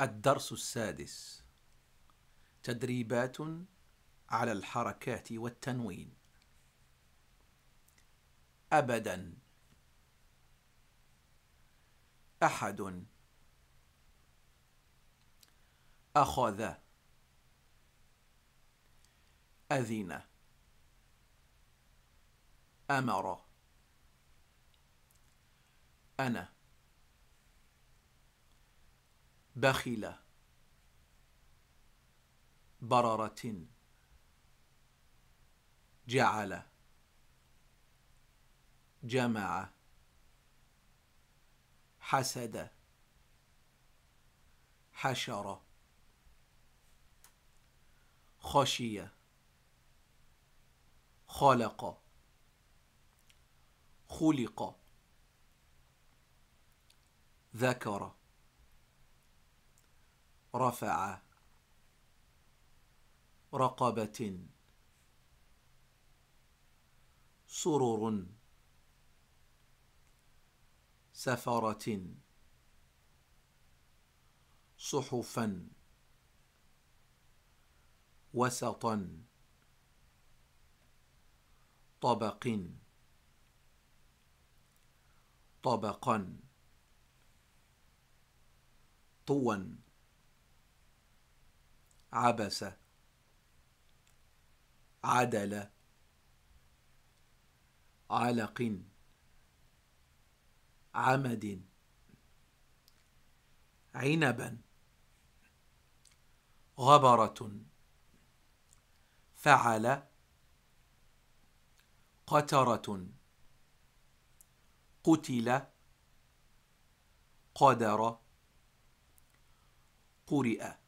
الدرس السادس تدريبات على الحركات والتنوين ابدا احد اخذ اذن امر انا بخيلة بررة جعل جمع حسد حشر خشي خلق خلق ذكر رفع رقبة سرر سفرة صحفا وسطا طبق طبقا طوا عبس عدل علق عمد عنبا غبرة فعل قترة قتل قدر قرئ